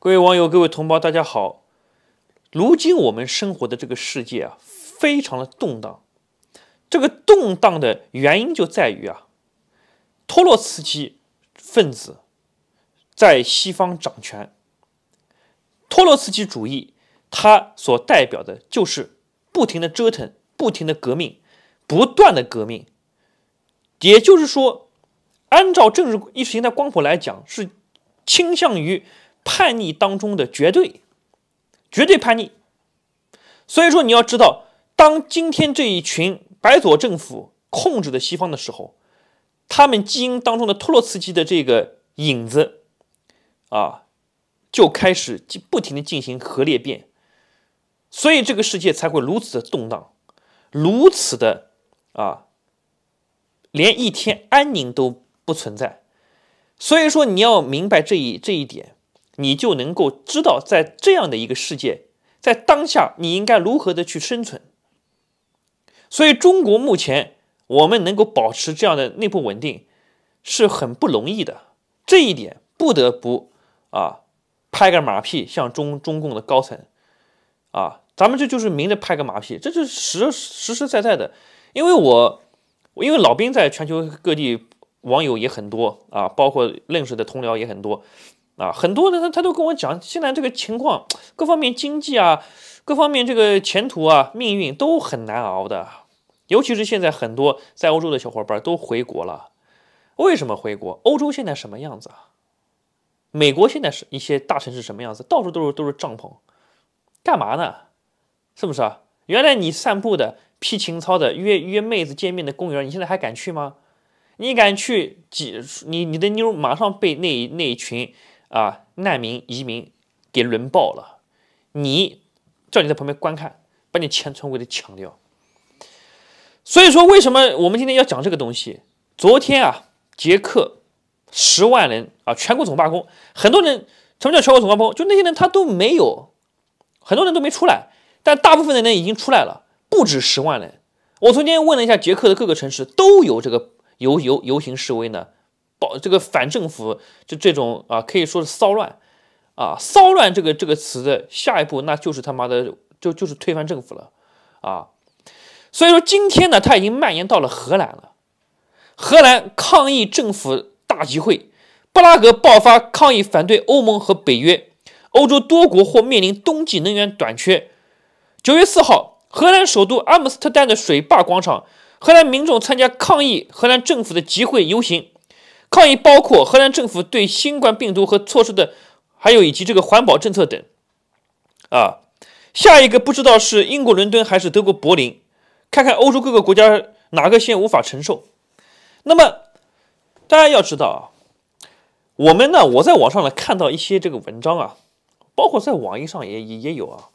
各位网友，各位同胞，大家好！如今我们生活的这个世界啊，非常的动荡。这个动荡的原因就在于啊，托洛茨基分子在西方掌权。托洛茨基主义，它所代表的就是不停的折腾，不停的革命，不断的革命。也就是说，按照政治意识形态光谱来讲，是倾向于。叛逆当中的绝对，绝对叛逆。所以说，你要知道，当今天这一群白左政府控制的西方的时候，他们基因当中的托洛茨基的这个影子，啊，就开始进不停的进行核裂变，所以这个世界才会如此的动荡，如此的啊，连一天安宁都不存在。所以说，你要明白这一这一点。你就能够知道，在这样的一个世界，在当下，你应该如何的去生存。所以，中国目前我们能够保持这样的内部稳定，是很不容易的。这一点不得不啊拍个马屁，向中中共的高层啊，咱们这就是明着拍个马屁，这就实实实在在的。因为我，因为老兵在全球各地网友也很多啊，包括认识的同僚也很多。啊，很多人他他都跟我讲，现在这个情况，各方面经济啊，各方面这个前途啊，命运都很难熬的。尤其是现在很多在欧洲的小伙伴都回国了，为什么回国？欧洲现在什么样子啊？美国现在是一些大城市什么样子？到处都是都是帐篷，干嘛呢？是不是啊？原来你散步的、披情操的、约约妹子见面的公园，你现在还敢去吗？你敢去几？你你的妞马上被那那一群。啊，难民、移民给轮爆了，你叫你在旁边观看，把你前存围的抢掉。所以说，为什么我们今天要讲这个东西？昨天啊，捷克十万人啊，全国总罢工，很多人什么叫全国总罢工？就那些人他都没有，很多人都没出来，但大部分的人已经出来了，不止十万人。我昨天问了一下捷克的各个城市，都有这个游游游行示威呢。这个反政府就这种啊，可以说是骚乱啊！骚乱这个这个词的下一步，那就是他妈的就就是推翻政府了啊！所以说，今天呢，它已经蔓延到了荷兰了。荷兰抗议政府大集会，布拉格爆发抗议，反对欧盟和北约。欧洲多国或面临冬季能源短缺。九月四号，荷兰首都阿姆斯特丹的水坝广场，荷兰民众参加抗议荷兰政府的集会游行。抗议包括荷兰政府对新冠病毒和措施的，还有以及这个环保政策等，啊，下一个不知道是英国伦敦还是德国柏林，看看欧洲各个国家哪个先无法承受。那么大家要知道啊，我们呢，我在网上呢看到一些这个文章啊，包括在网易上也也也有啊，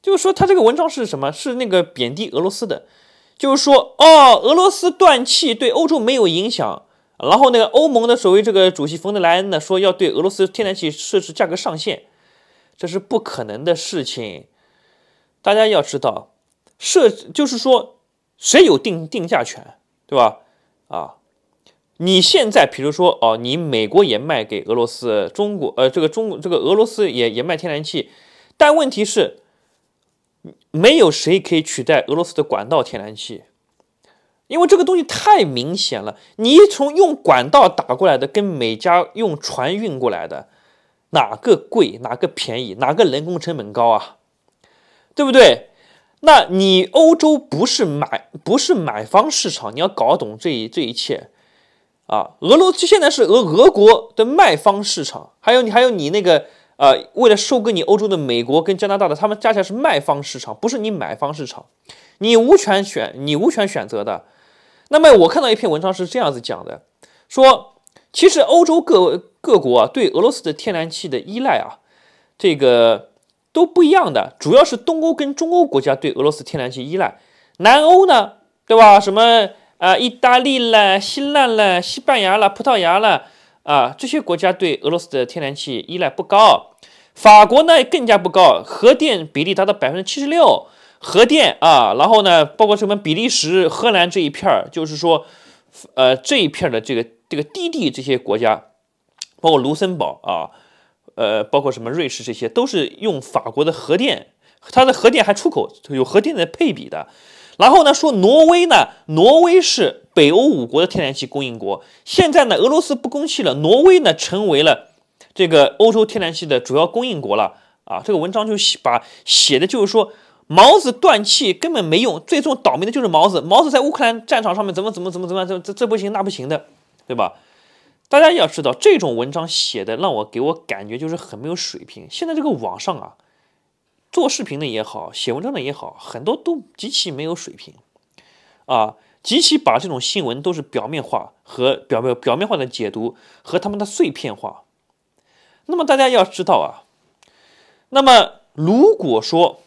就是说他这个文章是什么？是那个贬低俄罗斯的，就是说哦，俄罗斯断气对欧洲没有影响。然后那个欧盟的所谓这个主席冯德莱恩呢，说要对俄罗斯天然气设置价格上限，这是不可能的事情。大家要知道，设就是说，谁有定定价权，对吧？啊，你现在比如说哦，你美国也卖给俄罗斯，中国呃，这个中这个俄罗斯也也卖天然气，但问题是，没有谁可以取代俄罗斯的管道天然气。因为这个东西太明显了，你从用管道打过来的跟每家用船运过来的，哪个贵哪个便宜哪个人工成本高啊？对不对？那你欧洲不是买不是买方市场，你要搞懂这一这一切啊！俄罗斯现在是俄俄国的卖方市场，还有你还有你那个呃，为了收割你欧洲的美国跟加拿大的，他们加起来是卖方市场，不是你买方市场，你无权选你无权选择的。那么我看到一篇文章是这样子讲的，说其实欧洲各各国啊对俄罗斯的天然气的依赖啊，这个都不一样的，主要是东欧跟中欧国家对俄罗斯天然气依赖，南欧呢，对吧？什么啊，意大利啦、希腊啦、西班牙啦、葡萄牙啦，啊，这些国家对俄罗斯的天然气依赖不高，法国呢更加不高，核电比例达到百分之七十六。核电啊，然后呢，包括什么比利时、荷兰这一片儿，就是说，呃，这一片的这个这个低地这些国家，包括卢森堡啊，呃，包括什么瑞士，这些都是用法国的核电，它的核电还出口有核电的配比的。然后呢，说挪威呢，挪威是北欧五国的天然气供应国，现在呢，俄罗斯不供气了，挪威呢成为了这个欧洲天然气的主要供应国了啊。这个文章就写把写的就是说。毛子断气根本没用，最终倒霉的就是毛子。毛子在乌克兰战场上面怎么怎么怎么怎么，这这这不行，那不行的，对吧？大家要知道，这种文章写的让我给我感觉就是很没有水平。现在这个网上啊，做视频的也好，写文章的也好，很多都极其没有水平，啊，极其把这种新闻都是表面化和表面表面化的解读和他们的碎片化。那么大家要知道啊，那么如果说。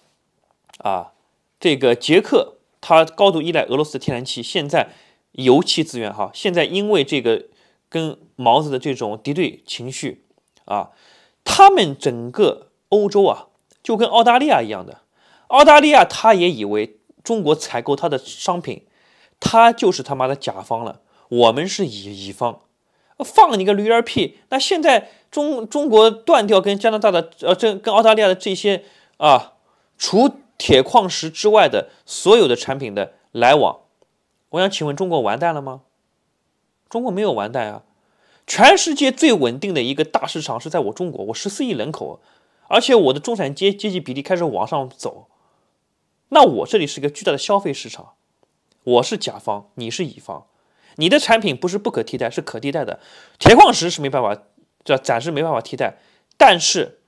啊，这个捷克，它高度依赖俄罗斯的天然气，现在油气资源哈，现在因为这个跟毛子的这种敌对情绪啊，他们整个欧洲啊，就跟澳大利亚一样的，澳大利亚他也以为中国采购他的商品，他就是他妈的甲方了，我们是乙乙方，放你个驴儿屁！那现在中中国断掉跟加拿大的呃，这跟澳大利亚的这些啊，除铁矿石之外的所有的产品的来往，我想请问：中国完蛋了吗？中国没有完蛋啊！全世界最稳定的一个大市场是在我中国，我十四亿人口，而且我的中产阶阶级比例开始往上走。那我这里是一个巨大的消费市场，我是甲方，你是乙方。你的产品不是不可替代，是可替代的。铁矿石是没办法，这暂时没办法替代，但是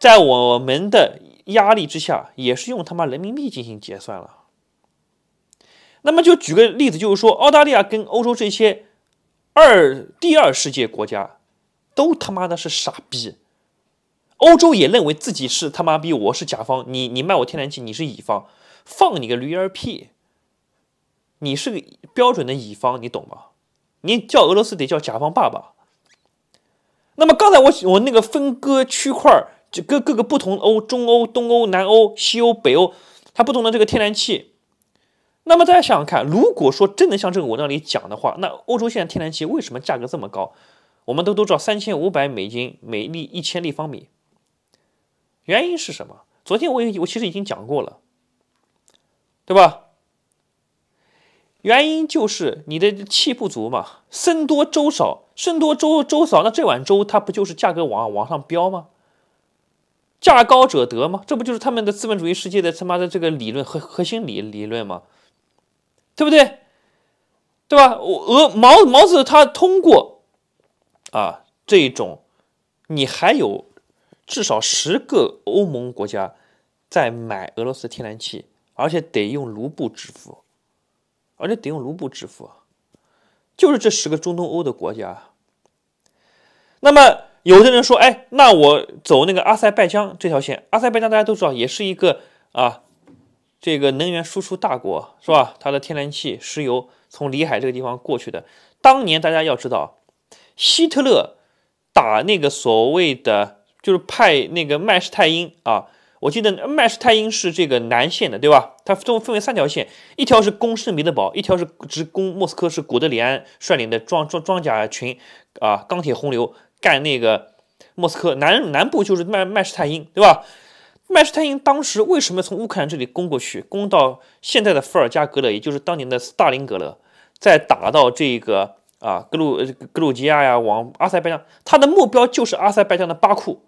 在我们的。压力之下，也是用他妈人民币进行结算了。那么就举个例子，就是说澳大利亚跟欧洲这些二第二世界国家，都他妈的是傻逼。欧洲也认为自己是他妈逼，我是甲方，你你卖我天然气，你是乙方，放你个驴儿屁。你是个标准的乙方，你懂吗？你叫俄罗斯得叫甲方爸爸。那么刚才我我那个分割区块儿。各各个不同，欧中欧、东欧、南欧、西欧、北欧，它不同的这个天然气。那么大家想想看，如果说真能像这个文章里讲的话，那欧洲现在天然气为什么价格这么高？我们都都知道，三千五百美金每立一千立方米。原因是什么？昨天我我其实已经讲过了，对吧？原因就是你的气不足嘛，僧多粥少，僧多粥粥少，那这碗粥它不就是价格往往上飙吗？价高者得嘛，这不就是他们的资本主义世界的他妈的这个理论和核心理理论吗？对不对？对吧？我俄毛毛子他通过啊这种，你还有至少十个欧盟国家在买俄罗斯天然气，而且得用卢布支付，而且得用卢布支付，就是这十个中东欧的国家，那么。有的人说：“哎，那我走那个阿塞拜疆这条线。阿塞拜疆大家都知道，也是一个啊，这个能源输出大国，是吧？它的天然气、石油从里海这个地方过去的。当年大家要知道，希特勒打那个所谓的就是派那个曼施泰因啊，我记得曼施泰因是这个南线的，对吧？它分分为三条线，一条是攻圣彼得堡，一条是直攻莫斯科，是古德里安率领的装装装甲群啊，钢铁洪流。”干那个莫斯科南南部就是麦麦市泰因，对吧？麦市泰因当时为什么从乌克兰这里攻过去，攻到现在的伏尔加格勒，也就是当年的斯大林格勒，再打到这个啊格鲁格鲁吉亚呀，往阿塞拜疆，他的目标就是阿塞拜疆的巴库，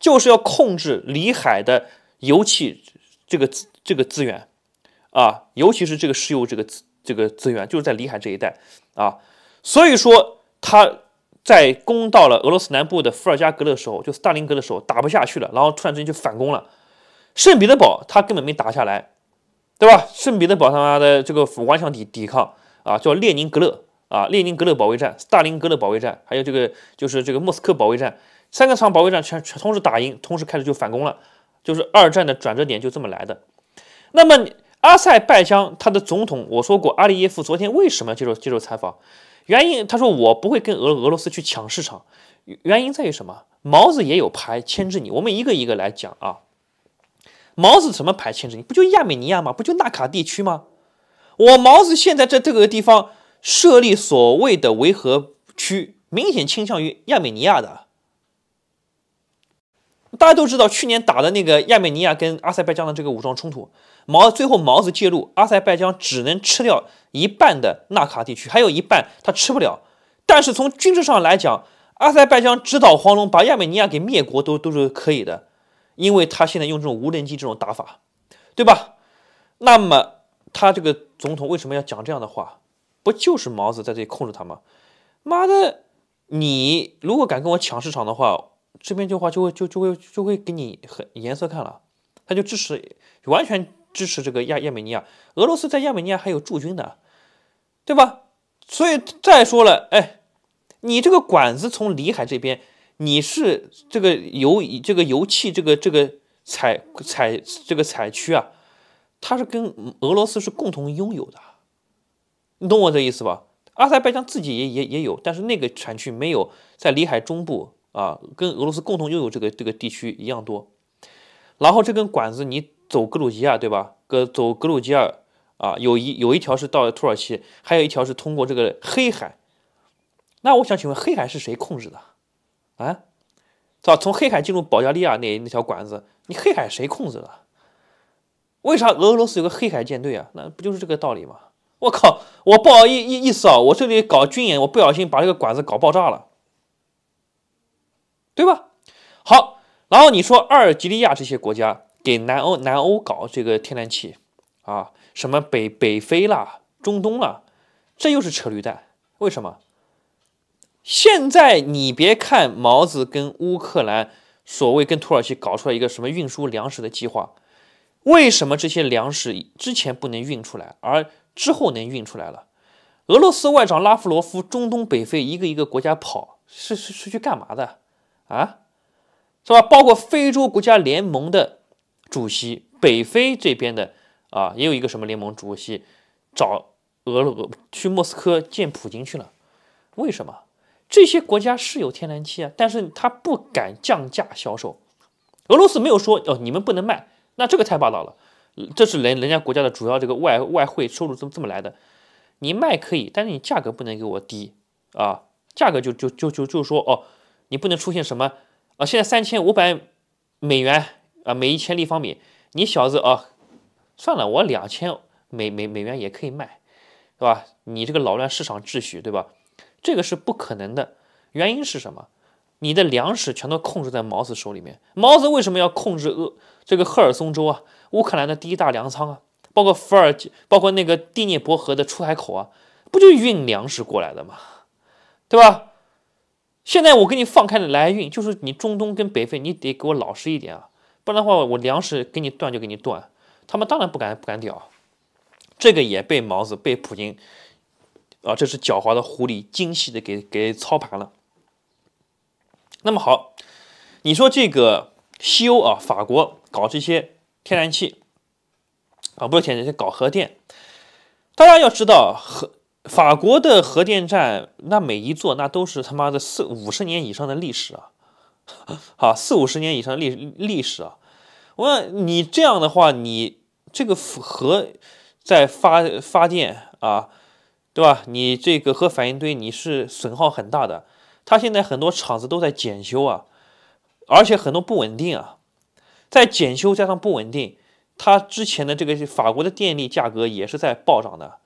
就是要控制里海的油气这个这个资源，啊，尤其是这个石油这个这个资源，就是在里海这一带啊，所以说他。在攻到了俄罗斯南部的伏尔加格勒的时候，就斯大林格勒的时候，打不下去了，然后突然之间就反攻了。圣彼得堡他根本没打下来，对吧？圣彼得堡他妈的这个顽强抵抵抗啊，叫列宁格勒啊，列宁格勒保卫战、斯大林格勒保卫战，还有这个就是这个莫斯科保卫战，三个场保卫战全全同时打赢，同时开始就反攻了，就是二战的转折点就这么来的。那么阿塞拜疆他的总统，我说过阿里耶夫昨天为什么要接受接受采访？原因，他说我不会跟俄俄罗斯去抢市场，原因在于什么？毛子也有牌牵制你，我们一个一个来讲啊。毛子什么牌牵制你？不就亚美尼亚吗？不就纳卡地区吗？我毛子现在在这个地方设立所谓的维和区，明显倾向于亚美尼亚的。大家都知道去年打的那个亚美尼亚跟阿塞拜疆的这个武装冲突。毛最后，毛子介入，阿塞拜疆只能吃掉一半的纳卡地区，还有一半他吃不了。但是从军事上来讲，阿塞拜疆直捣黄龙，把亚美尼亚给灭国都都是可以的，因为他现在用这种无人机这种打法，对吧？那么他这个总统为什么要讲这样的话？不就是毛子在这里控制他吗？妈的，你如果敢跟我抢市场的话，这边的话就会就就会就会给你很颜色看了。他就支持完全。支持这个亚亚美尼亚，俄罗斯在亚美尼亚还有驻军呢，对吧？所以再说了，哎，你这个管子从里海这边，你是这个油、这个油气、这个这个采采这个采区啊，它是跟俄罗斯是共同拥有的，你懂我这意思吧？阿塞拜疆自己也也也有，但是那个产区没有在里海中部啊，跟俄罗斯共同拥有这个这个地区一样多。然后这根管子你。走格鲁吉亚对吧？格走格鲁吉亚啊，有一有一条是到土耳其，还有一条是通过这个黑海。那我想请问，黑海是谁控制的啊？对吧？从黑海进入保加利亚那那条管子，你黑海谁控制的？为啥俄罗斯有个黑海舰队啊？那不就是这个道理吗？我靠，我不好意意意思啊！我这里搞军演，我不小心把这个管子搞爆炸了，对吧？好，然后你说阿尔及利亚这些国家。给南欧南欧搞这个天然气啊，什么北北非啦、中东啦，这又是扯驴蛋。为什么？现在你别看毛子跟乌克兰所谓跟土耳其搞出来一个什么运输粮食的计划，为什么这些粮食之前不能运出来，而之后能运出来了？俄罗斯外长拉夫罗夫中东北非一个一个国家跑，是是是去干嘛的啊？是吧？包括非洲国家联盟的。主席，北非这边的啊，也有一个什么联盟主席，找俄罗去莫斯科见普京去了。为什么？这些国家是有天然气啊，但是他不敢降价销售。俄罗斯没有说哦，你们不能卖，那这个太霸道了。这是人人家国家的主要这个外外汇收入，这么这么来的。你卖可以，但是你价格不能给我低啊，价格就就就就就说哦，你不能出现什么啊，现在三千五百美元。啊，每一千立方米，你小子啊，算了，我两千美美美元也可以卖，对吧？你这个扰乱市场秩序，对吧？这个是不可能的，原因是什么？你的粮食全都控制在毛子手里面，毛子为什么要控制呃这个赫尔松州啊？乌克兰的第一大粮仓啊，包括伏尔，包括那个第聂伯河的出海口啊，不就运粮食过来的吗？对吧？现在我给你放开了来运，就是你中东跟北非，你得给我老实一点啊！不然的话，我粮食给你断就给你断，他们当然不敢不敢屌，这个也被毛子被普京啊，这是狡猾的狐狸精细的给给操盘了。那么好，你说这个西欧啊，法国搞这些天然气啊，不是天然气，搞核电，大家要知道核法国的核电站，那每一座那都是他妈的四五十年以上的历史啊。好，四五十年以上历历史啊！我问你这样的话，你这个核在发发电啊，对吧？你这个核反应堆你是损耗很大的，它现在很多厂子都在检修啊，而且很多不稳定啊，在检修加上不稳定，它之前的这个法国的电力价格也是在暴涨的，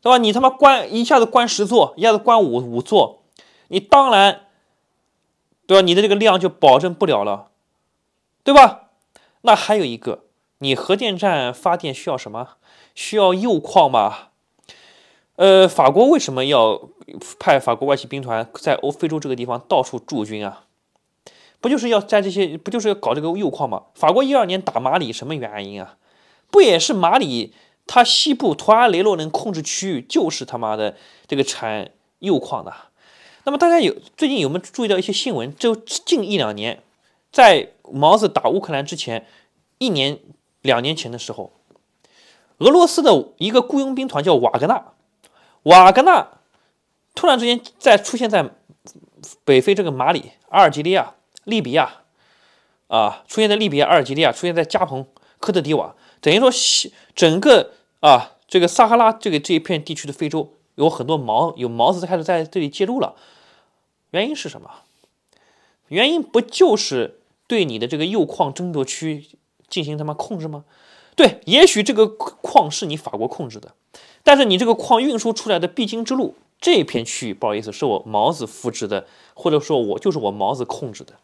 对吧？你他妈关一下子关十座，一下子关五五座，你当然。对吧？你的这个量就保证不了了，对吧？那还有一个，你核电站发电需要什么？需要铀矿吗？呃，法国为什么要派法国外籍兵团在欧非洲这个地方到处驻军啊？不就是要在这些？不就是要搞这个铀矿吗？法国一二年打马里什么原因啊？不也是马里它西部图阿雷洛能控制区域就是他妈的这个产铀矿的。那么大家有最近有没有注意到一些新闻？就近一两年，在毛子打乌克兰之前一年、两年前的时候，俄罗斯的一个雇佣兵团叫瓦格纳，瓦格纳突然之间在出现在北非这个马里、阿尔及利亚、利比亚，啊，出现在利比亚、阿尔及利亚，出现在加蓬、科特迪瓦，等于说整个啊这个撒哈拉这个这一片地区的非洲。有很多毛有毛子开始在这里介入了，原因是什么？原因不就是对你的这个铀矿争夺区进行他妈控制吗？对，也许这个矿是你法国控制的，但是你这个矿运输出来的必经之路这片区域，不好意思，是我毛子复制的，或者说我就是我毛子控制的，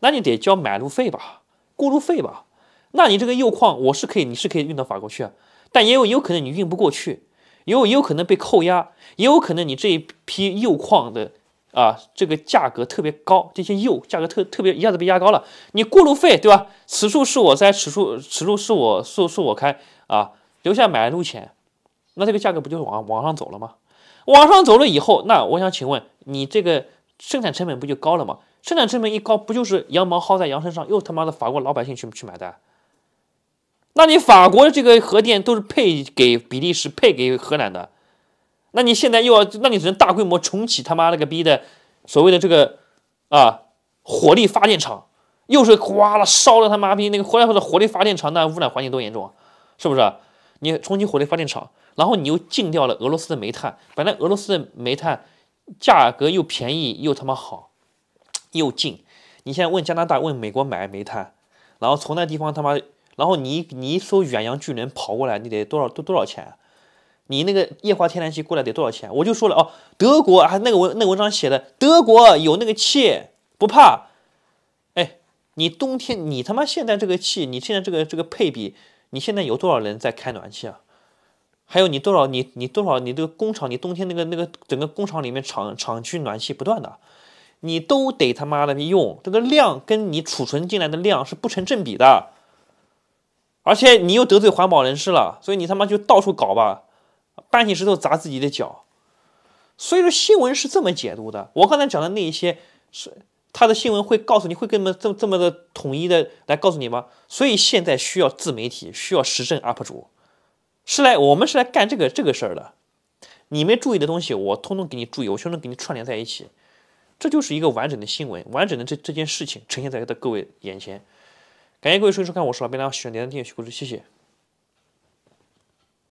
那你得交买路费吧，过路费吧？那你这个铀矿我是可以，你是可以运到法国去啊，但也有有可能你运不过去。有也有可能被扣押，也有可能你这一批铀矿的啊，这个价格特别高，这些铀价格特特别一下子被压高了。你过路费对吧？此处是我栽，此处此路是我是是我开啊，留下买路钱，那这个价格不就往往上走了吗？往上走了以后，那我想请问你，这个生产成本不就高了吗？生产成本一高，不就是羊毛薅在羊身上，又他妈的法国老百姓去去买单？那你法国的这个核电都是配给比利时、配给荷兰的，那你现在又要，那你只能大规模重启他妈那个逼的所谓的这个啊火力发电厂，又是哗了烧了他妈逼那个后来后的火力发电厂，那污染环境多严重啊！是不是？你重启火力发电厂，然后你又禁掉了俄罗斯的煤炭，本来俄罗斯的煤炭价格又便宜又他妈好，又禁，你现在问加拿大、问美国买煤炭，然后从那地方他妈。然后你你一艘远洋巨轮跑过来，你得多少多多少钱？你那个液化天然气过来得多少钱？我就说了哦，德国啊，那个文那文章写的，德国有那个气不怕。哎，你冬天你他妈现在这个气，你现在这个这个配比，你现在有多少人在开暖气啊？还有你多少你你多少你这个工厂，你冬天那个那个整个工厂里面厂厂区暖气不断的，你都得他妈的用这个量跟你储存进来的量是不成正比的。而且你又得罪环保人士了，所以你他妈就到处搞吧，搬起石头砸自己的脚。所以说新闻是这么解读的，我刚才讲的那一些是他的新闻会告诉你会这么这么这么的统一的来告诉你吗？所以现在需要自媒体，需要时政 UP 主，是来我们是来干这个这个事儿的。你们注意的东西，我通通给你注意，我全都给你串联在一起，这就是一个完整的新闻，完整的这这件事情呈现在的各位眼前。感谢各位收听收看，我是老家喜欢点赞、订阅、关注，谢谢。